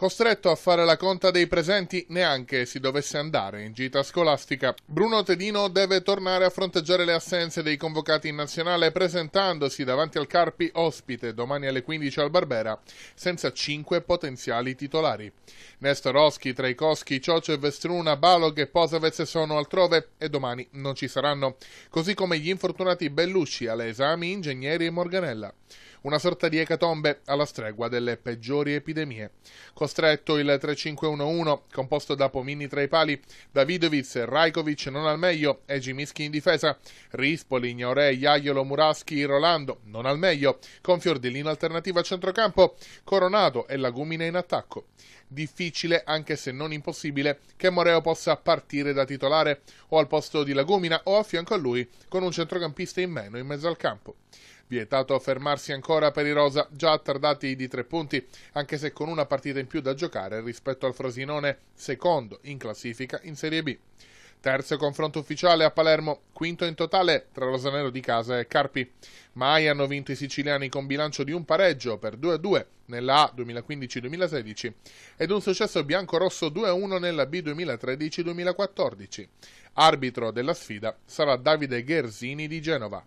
Costretto a fare la conta dei presenti neanche si dovesse andare in gita scolastica. Bruno Tedino deve tornare a fronteggiare le assenze dei convocati in nazionale presentandosi davanti al Carpi ospite domani alle 15 al Barbera, senza cinque potenziali titolari. Nestor Oschi, Traikowski, Cioce, Vestruna, Balog e Posavez sono altrove e domani non ci saranno, così come gli infortunati Bellucci, alle esami, Ingegneri e Morganella una sorta di ecatombe alla stregua delle peggiori epidemie. Costretto il 3-5-1-1, composto da Pomini tra i pali, Davidovic, e Rajkovic non al meglio e Gimischi in difesa, Rispoli, Ignorè, Iaiolo, Muraschi, Rolando non al meglio, con Fiordellino alternativa a centrocampo, Coronato e Lagumina in attacco. Difficile, anche se non impossibile, che Moreo possa partire da titolare o al posto di Lagumina o a fianco a lui con un centrocampista in meno in mezzo al campo. Vietato fermarsi ancora per i rosa, già attardati di tre punti, anche se con una partita in più da giocare rispetto al Frosinone, secondo in classifica in Serie B. Terzo confronto ufficiale a Palermo, quinto in totale tra Rosanero di Casa e Carpi. Mai hanno vinto i siciliani con bilancio di un pareggio per 2-2 nella A 2015-2016 ed un successo bianco-rosso 2-1 nella B 2013-2014. Arbitro della sfida sarà Davide Ghersini di Genova.